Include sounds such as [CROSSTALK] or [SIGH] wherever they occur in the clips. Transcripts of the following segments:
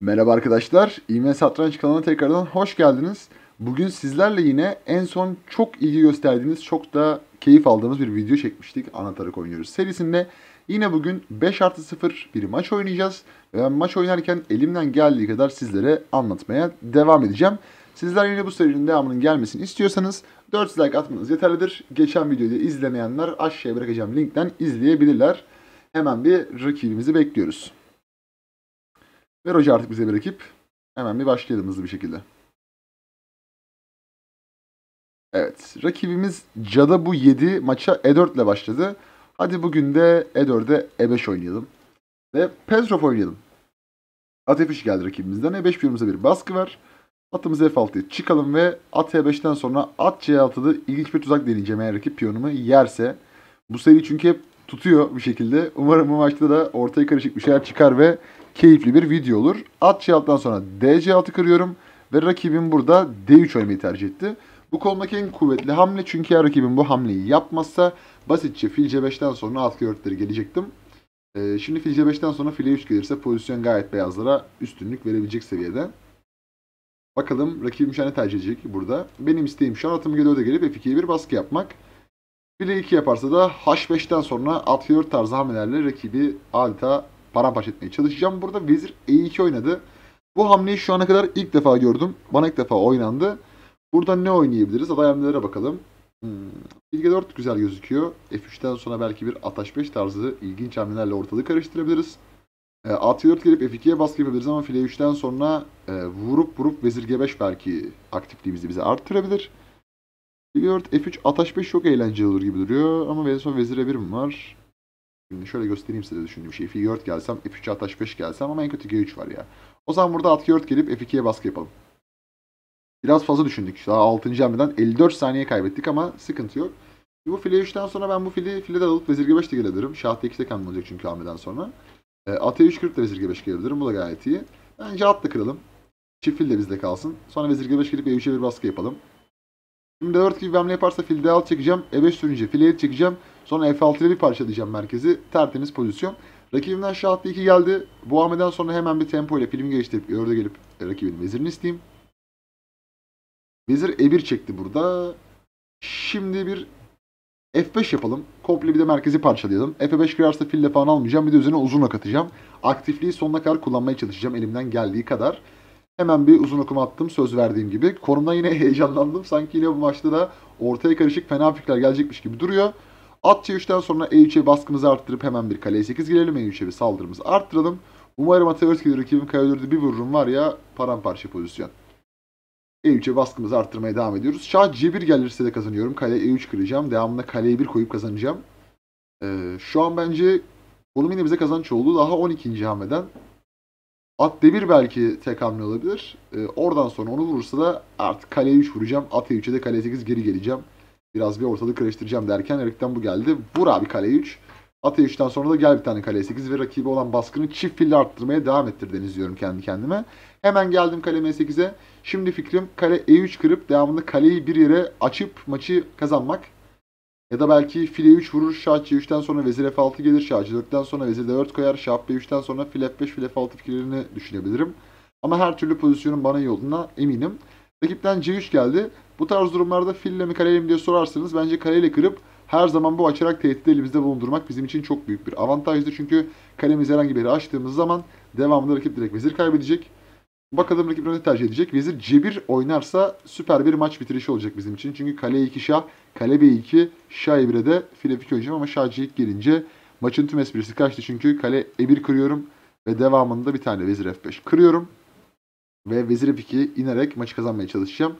Merhaba arkadaşlar, İğme Satranç kanalına tekrardan hoş geldiniz. Bugün sizlerle yine en son çok ilgi gösterdiğiniz, çok da keyif aldığımız bir video çekmiştik. Anahtarı oynuyoruz serisinde. Yine bugün 5 artı 0 bir maç oynayacağız. Ben maç oynarken elimden geldiği kadar sizlere anlatmaya devam edeceğim. Sizler yine bu serinin devamının gelmesini istiyorsanız 4 like atmanız yeterlidir. Geçen videoyu izlemeyenler aşağıya bırakacağım linkten izleyebilirler. Hemen bir rakibimizi bekliyoruz. Ver hoca artık bize bir rakip. Hemen bir başlayalım hızlı bir şekilde. Evet. Rakibimiz Cada bu 7 maça E4 ile başladı. Hadi bugün de E4'e E5 oynayalım. Ve Petrov oynayalım. At F3 geldi rakibimizden. E5 piyonumuza bir baskı var. Atımız F6'ya çıkalım ve at E5'ten sonra at C6'da ilginç bir tuzak deneyeceğim eğer rakip piyonumu yerse. Bu seri çünkü hep tutuyor bir şekilde. Umarım bu maçta da ortaya karışık bir şeyler çıkar ve keyifli bir video olur. At C6'dan sonra Dc 6 kırıyorum ve rakibim burada D3 oynamayı tercih etti. Bu konudaki en kuvvetli hamle çünkü eğer rakibim bu hamleyi yapmazsa basitçe fil C5'ten sonra at örtleri gelecektim. Ee, şimdi fil C5'ten sonra file 3 gelirse pozisyon gayet beyazlara üstünlük verebilecek seviyede. Bakalım rakibim şu an ne tercih edecek burada. Benim isteğim şu an atımı geri öde gelip F2'ye bir baskı yapmak. File 2 yaparsa da H5'ten sonra at 4 tarzı hamlelerle rakibi adeta paramparça etmeye çalışacağım. Burada vezir e2 oynadı. Bu hamleyi şu ana kadar ilk defa gördüm. Bana ilk defa oynandı. Burada ne oynayabiliriz? Aday hamlelere bakalım. Hmm. 4 güzel gözüküyor. F3'ten sonra belki bir ataş 5 tarzı ilginç hamlelerle ortalığı karıştırabiliriz. E, at 4 gelip F2'ye baskı yapabiliriz ama file 3'ten sonra e, vurup vurup vezir G5 belki aktifliğimizi bize arttırabilir. Bilge 4 F3 ataş 5 çok eğlenceli olur gibi duruyor ama en son vezire 1 mi var? Şimdi şöyle göstereyim size düşündüğüm şeyi. F4 gelsem, F3'e at 5 gelsem ama en kötü G3 var ya. O zaman burada at G4 gelip F2'ye baskı yapalım. Biraz fazla düşündük. Daha 6. hamleden 54 saniye kaybettik ama sıkıntı yok. Bu file 3'ten sonra ben bu fili file de alıp vezir G5 de gelebilirim. Şah D2 de hamle çünkü hamleden sonra. E, at E3 kırıp da vezir G5 gelebilirim. Bu da gayet iyi. Bence at da kıralım. Çift fil de bizde kalsın. Sonra vezir G5 gelip E3'e bir baskı yapalım. Şimdi 4 gibi hamle yaparsa fil D6 çekeceğim. E5 sürünce fil E7 çekeceğim. Sonra F6 bir parça parçalayacağım merkezi. Tertemiz pozisyon. Rakibimden şah d2 geldi. Bu hamleden sonra hemen bir tempo ile filmi geçtirip örde gelip rakibin vezirini isteyeyim. Vezir e1 çekti burada. Şimdi bir F5 yapalım. Komple bir de merkezi parçalayalım. F5 kırarsa fille falan almayacağım. Bir de üzerine uzun ok atacağım. Aktifliği sonuna kadar kullanmaya çalışacağım elimden geldiği kadar. Hemen bir uzun okuma attım söz verdiğim gibi. Konumdan yine [LAUGHS] heyecanlandım. Sanki yine bu maçta da ortaya karışık fena fikirler gelecekmiş gibi duruyor. At C3'ten sonra E3'e baskımızı arttırıp hemen bir kaleye 8 girelim. E3'e bir saldırımızı arttıralım. Umarım Ata Özgür rakibim kaya bir vururum var ya paramparça pozisyon. E3'e baskımızı arttırmaya devam ediyoruz. Şah C1 gelirse de kazanıyorum. Kale E3 kıracağım. Devamında kaleye 1 koyup kazanacağım. Ee, şu an bence Kolum yine bize kazanç oldu. Daha 12. hamleden At D1 belki tek hamle olabilir. Ee, oradan sonra onu vurursa da artık kaleye 3 vuracağım. At E3'e de kaleye 8 geri geleceğim. Biraz bir ortalık karıştıracağım derken Erik'ten bu geldi. Vur abi kaleye 3. Atay 3'ten sonra da gel bir tane kaleye 8 ve rakibi olan baskını çift fille arttırmaya devam ettir deniz diyorum kendi kendime. Hemen geldim kale M8'e. Şimdi fikrim kale E3 kırıp devamında kaleyi bir yere açıp maçı kazanmak. Ya da belki file 3 vurur, şah C3'ten sonra vezir F6 gelir, şah C4'ten sonra vezir D4 koyar, şah B3'ten sonra fil F5, fil F6 fikirlerini düşünebilirim. Ama her türlü pozisyonun bana iyi olduğuna eminim. Rakipten C3 geldi. Bu tarz durumlarda fille mi kaleyle mi diye sorarsanız bence kaleyle kırıp her zaman bu açarak tehdit elimizde bulundurmak bizim için çok büyük bir avantajdı. Çünkü kalemiz herhangi bir yere açtığımız zaman devamında rakip direkt vezir kaybedecek. Bakalım rakip ne tercih edecek. Vezir cebir oynarsa süper bir maç bitirişi olacak bizim için. Çünkü kale 2 şah, kale b2, şah e1'e de file fik oynayacağım ama şah c2 gelince maçın tüm esprisi kaçtı. Çünkü kale e1 kırıyorum ve devamında bir tane vezir f5 kırıyorum. Ve vezir f2 inerek maçı kazanmaya çalışacağım.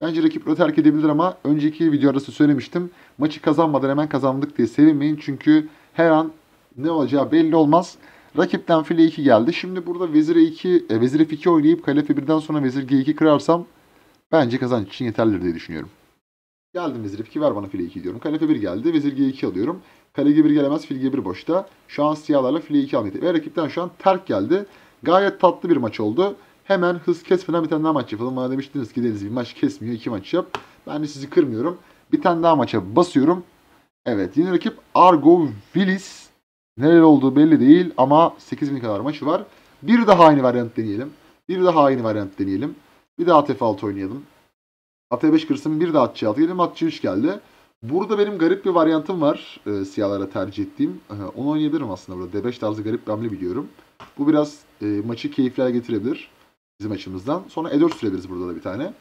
Bence rakip röter terk edebilir ama önceki videoda da söylemiştim. Maçı kazanmadan hemen kazandık diye sevinmeyin. Çünkü her an ne olacağı belli olmaz. Rakipten file 2 geldi. Şimdi burada vezire 2, e, vezir f2 oynayıp kale f1'den sonra vezir g2 kırarsam bence kazanç için yeterlidir diye düşünüyorum. Geldim vezir f2 ver bana file 2 diyorum. Kale f1 geldi. Vezir g2 alıyorum. Kale g1 gelemez. Fil g1 boşta. Şu an siyahlarla file 2 almayı. Ve rakipten şu an terk geldi. Gayet tatlı bir maç oldu. Hemen hız kesmeden bir tane daha maç yapalım. Bana demiştiniz ki Deniz bir maç kesmiyor. iki maç yap. Ben de sizi kırmıyorum. Bir tane daha maça basıyorum. Evet yeni rakip Argo Willis. Nereli olduğu belli değil ama 8000 kadar maçı var. Bir daha aynı variant deneyelim. Bir daha aynı variant deneyelim. Bir daha ATF6 oynayalım. AT5 kırsın bir daha atçı 6 geldim. Atçı 3 geldi. Burada benim garip bir varyantım var e, siyahlara tercih ettiğim. E, onu oynayabilirim aslında burada. D5 tarzı garip bir hamle biliyorum. Bu biraz e, maçı keyifler getirebilir bizim açımızdan. Sonra E4 sürebiliriz burada da bir tane.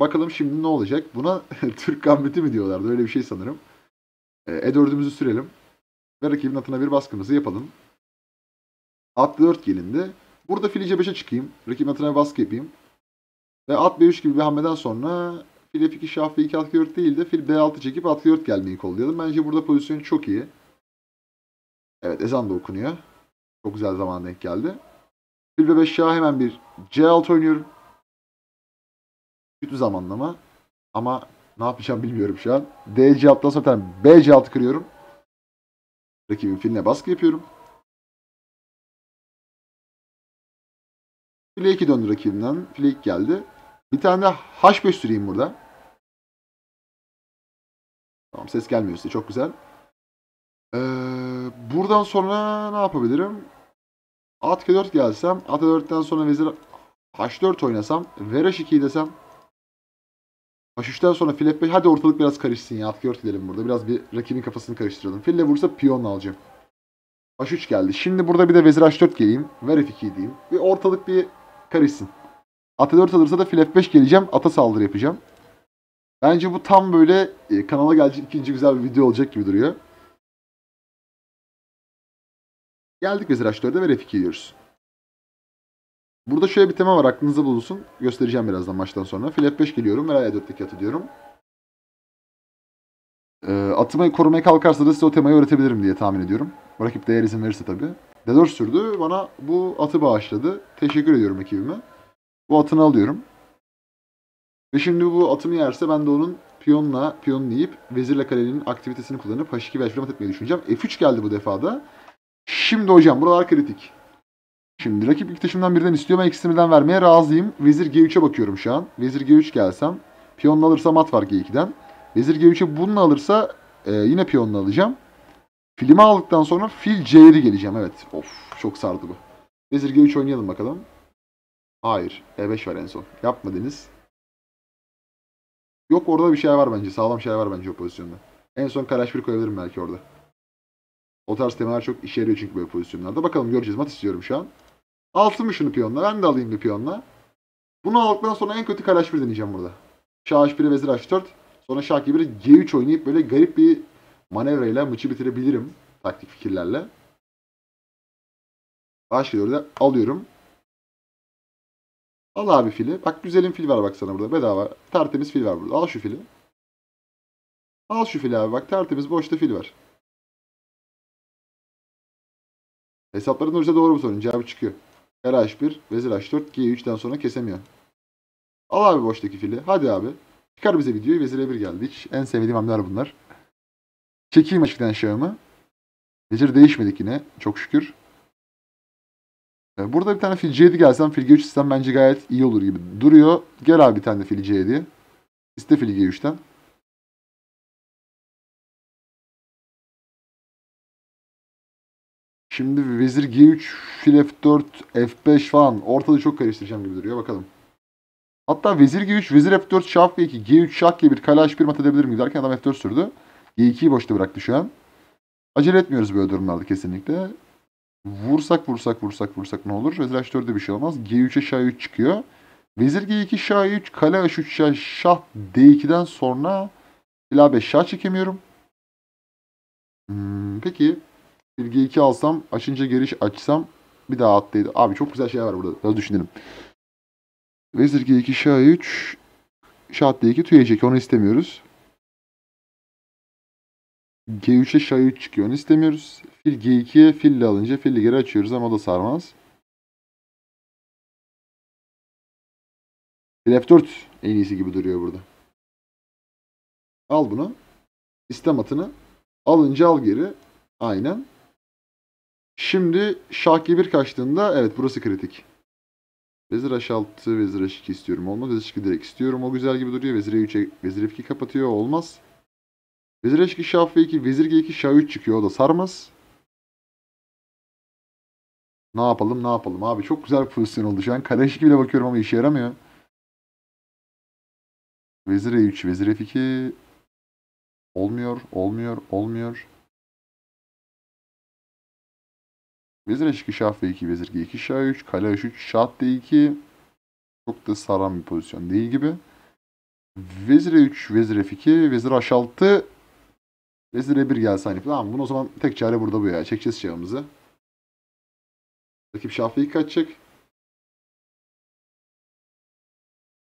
Bakalım şimdi ne olacak? Buna [LAUGHS] Türk gambiti mi diyorlardı? Öyle bir şey sanırım. E4'ümüzü ee, sürelim. Ve rakibin atına bir baskımızı yapalım. At 4 gelindi. Burada fili C5'e çıkayım. Rakibin atına bir baskı yapayım. Ve at B3 gibi bir hamleden sonra fil F2 şah F2 at 4 değil de fil B6 çekip at 4 gelmeyi kollayalım. Bence burada pozisyon çok iyi. Evet ezan da okunuyor. Çok güzel zaman denk geldi. 1 ve 5 şah hemen bir C6 oynuyorum. Kötü zamanlama. Ama ne yapacağım bilmiyorum şu an. DC6'dan sonra bir tane BC6 kırıyorum. Rakibin filine baskı yapıyorum. File 2 döndü rakibimden. File 2 geldi. Bir tane de H5 süreyim burada. Tamam ses gelmiyor size. Çok güzel. Ee, buradan sonra ne yapabilirim? At G4 gelsem. At G4'ten sonra vezir H4 oynasam. Ver H2'yi desem. H3'ten sonra fil F5. Hadi ortalık biraz karışsın ya. At G4 gidelim burada. Biraz bir rakibin kafasını karıştıralım. Fille vursa piyon alacağım. H3 geldi. Şimdi burada bir de vezir H4 geleyim. Ver F2 diyeyim. Bir ortalık bir karışsın. At 4 alırsa da fil F5 geleceğim. Ata saldırı yapacağım. Bence bu tam böyle e, kanala gelecek ikinci güzel bir video olacak gibi duruyor. Geldik vezir h4'e ve f2 Burada şöyle bir tema var aklınızda bulunsun. Göstereceğim birazdan maçtan sonra. Fil f5 geliyorum ve e4'teki atı diyorum. E, atımı korumaya kalkarsa da size o temayı öğretebilirim diye tahmin ediyorum. Rakip değer izin verirse tabii. D4 sürdü. Bana bu atı bağışladı. Teşekkür ediyorum ekibime. Bu atını alıyorum. Ve şimdi bu atımı yerse ben de onun piyonla, piyonlayıp vezirle kalenin aktivitesini kullanıp h2 ve h1 düşüneceğim. F3 geldi bu defada. Şimdi hocam buralar kritik. Şimdi rakip ilk taşımdan birden istiyor. Ben ikisini birden vermeye razıyım. Vezir G3'e bakıyorum şu an. Vezir G3 gelsem. Piyonla alırsa mat var G2'den. Vezir G3'e bunu alırsa e, yine piyonla alacağım. Filimi aldıktan sonra fil C7 geleceğim. Evet. Of çok sardı bu. Vezir G3 oynayalım bakalım. Hayır. E5 var en son. Yapmadınız. Yok orada bir şey var bence. Sağlam şey var bence o pozisyonda. En son karaş bir koyabilirim belki orada. O tarz temalar çok işe yarıyor çünkü böyle pozisyonlarda. Bakalım göreceğiz. Mat istiyorum şu an. Alsın mı şunu piyonla? Ben de alayım bir piyonla. Bunu aldıktan sonra en kötü kare 1 deneyeceğim burada. Şah h1'e vezir h4. Sonra şah g g3 oynayıp böyle garip bir manevrayla maçı bitirebilirim. Taktik fikirlerle. Başlıyor da alıyorum. Al abi fili. Bak güzelim fil var bak sana burada. Bedava. Tertemiz fil var burada. Al şu fili. Al şu fili abi bak tertemiz boşta fil var. Hesapların doğrusu doğru mu sorun cevabı çıkıyor. Kale H1, Vezir H4, G3'ten sonra kesemiyor. Al abi boştaki fili. Hadi abi. Çıkar bize videoyu. Vezir E1 geldi. Hiç en sevdiğim hamleler bunlar. Çekeyim açıktan şahımı. Vezir değişmedik yine. Çok şükür. Burada bir tane fil C7 gelsem fil G3 sistem bence gayet iyi olur gibi duruyor. Gel abi bir tane de fil C7. İste fil G3'ten. Şimdi vezir G3, fil F4, F5 falan ortada çok karıştıracağım gibi duruyor. Bakalım. Hatta vezir G3, vezir F4, şah F2, G3 şah G1, kale H1 mat edebilir miyim derken adam F4 sürdü. G2'yi boşta bıraktı şu an. Acele etmiyoruz böyle durumlarda kesinlikle. Vursak vursak vursak vursak ne olur? Vezir H4'de bir şey olmaz. G3'e şah 3 çıkıyor. Vezir G2, şah 3, kale H3, şah, şah D2'den sonra ila 5 şah çekemiyorum. Hmm, peki bir G2 alsam, açınca giriş açsam bir daha attıydı. Abi çok güzel şeyler var burada. Biraz düşünelim. Vezir G2, Şah 3 Şah D2, tüye Onu istemiyoruz. G3'e Şah 3 çıkıyor. Onu istemiyoruz. Fil G2'ye fille alınca fili geri açıyoruz ama o da sarmaz. Fil F4 en iyisi gibi duruyor burada. Al bunu. İstem atını. Alınca al geri. Aynen. Şimdi şah g1 kaçtığında evet burası kritik. Vezir h6, vezir h2 istiyorum. Olmaz. Vezir h2 direkt istiyorum. O güzel gibi duruyor. Vezir e3'e, vezir f2 kapatıyor. Olmaz. Vezir h2, şah f2, vezir g2, şah 3 çıkıyor. O da sarmaz. Ne yapalım ne yapalım. Abi çok güzel bir pozisyon oldu şu an. Kale h2 bile bakıyorum ama işe yaramıyor. Vezir e3, vezir f2. Olmuyor, olmuyor, olmuyor. Vezir h2 şah f2 vezir g2 şah 3 kale h3 şah d2 çok da saran bir pozisyon değil gibi. Vezir e3 vezir f2 vezir h6 vezir e1 gelse hani tamam bunu o zaman tek çare burada bu ya çekeceğiz şahımızı. Rakip şah f2 kaçacak.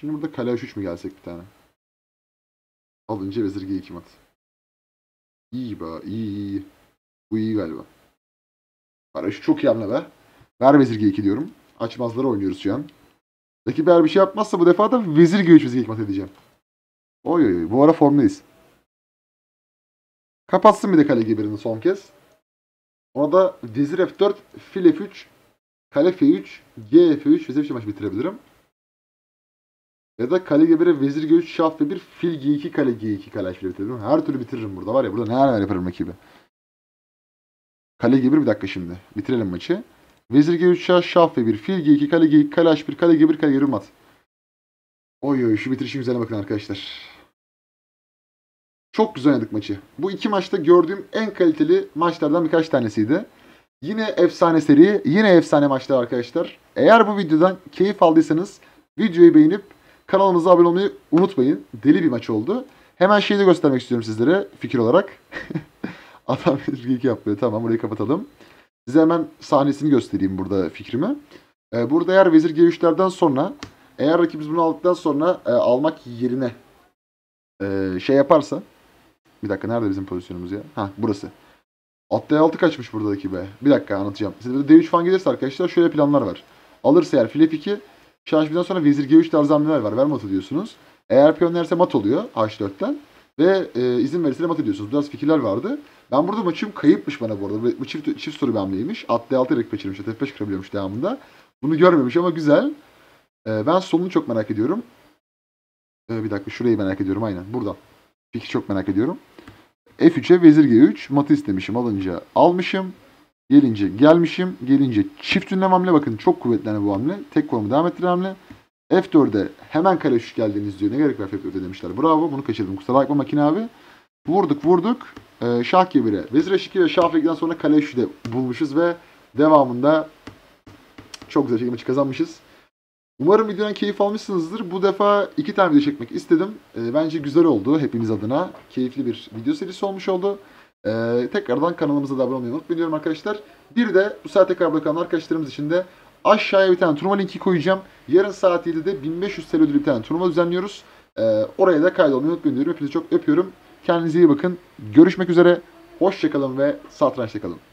Şimdi burada kale h3 mü gelsek bir tane? Alınca vezir g2 mat. İyi be iyi iyi. Bu iyi galiba. Barış çok iyi hamleler. Ver vezir g2 diyorum. Açmazlara oynuyoruz şu an. Rakip eğer bir şey yapmazsa bu defa da vezir g3 vezir g edeceğim. Oy oy bu ara formdayız. Kapatsın bir de kale g1'ini son kez. Ona da vezir f4, fil f3, kale f3, g f3 vezir f3 maçı bitirebilirim. Ya da kale g1'e vezir g3, şah f1, fil g2, kale g2, kale f1 bitiririm. Her türlü bitiririm burada var ya burada neler yaparım rakibi. Kale gibi bir dakika şimdi. Bitirelim maçı. Vezir G3 şah şah F1. Fil G2 kale G2 kale H1 kale G1 kale G1 mat. Oy oy şu bitirişim üzerine bakın arkadaşlar. Çok güzel oynadık maçı. Bu iki maçta gördüğüm en kaliteli maçlardan birkaç tanesiydi. Yine efsane seri, yine efsane maçlar arkadaşlar. Eğer bu videodan keyif aldıysanız videoyu beğenip kanalımıza abone olmayı unutmayın. Deli bir maç oldu. Hemen şeyi de göstermek istiyorum sizlere fikir olarak. [LAUGHS] Adam geek [LAUGHS] yapıyor. Tamam burayı kapatalım. Size hemen sahnesini göstereyim burada fikrimi. Ee, burada eğer vezir g3'lerden sonra eğer rakibimiz bunu aldıktan sonra e, almak yerine e, şey yaparsa bir dakika nerede bizim pozisyonumuz ya? Ha burası. At d6 kaçmış buradaki be. Bir dakika anlatacağım. Size d3 falan gelirse arkadaşlar şöyle planlar var. Alırsa eğer fil f2 şah sonra vezir g3 tarzı hamleler var. Ver matı diyorsunuz. Eğer piyon derse mat oluyor h4'ten. Ve e, izin verirse mat ediyorsunuz. Biraz fikirler vardı. Ben burada maçım kayıpmış bana bu arada. Bu çift, çift soru bir hamleymiş. At D6 yedek peçirmiş. F5 kırabiliyormuş devamında. Bunu görmemiş ama güzel. Ee, ben sonunu çok merak ediyorum. Ee, bir dakika şurayı merak ediyorum aynen. Buradan. Peki çok merak ediyorum. F3'e vezir G3. Matı istemişim. Alınca almışım. Gelince gelmişim. Gelince çift ünlem hamle. Bakın çok kuvvetli hani bu hamle. Tek konumu devam ettiren hamle. F4'e hemen kale 3 geldiğiniz diyor. Ne gerek var F4'e demişler. Bravo bunu kaçırdım. Kusura bakma makine abi. Vurduk vurduk e, şah gibi Vezir H2 ve şah F2'den sonra kale H3'de bulmuşuz ve devamında çok güzel şekilde maçı kazanmışız. Umarım videodan keyif almışsınızdır. Bu defa iki tane video çekmek istedim. E, bence güzel oldu hepimiz adına. Keyifli bir video serisi olmuş oldu. E, tekrardan kanalımıza da abone olmayı unutmayın arkadaşlar. Bir de bu saate kadar bırakan arkadaşlarımız için de aşağıya bir tane turnuva linki koyacağım. Yarın saat 7'de 1500 TL ödülü bir tane turnuva düzenliyoruz. E, oraya da kaydolmayı unutmayın diyorum. Hepinizi çok öpüyorum. Kendinize iyi bakın. Görüşmek üzere. Hoşçakalın ve satrançta kalın.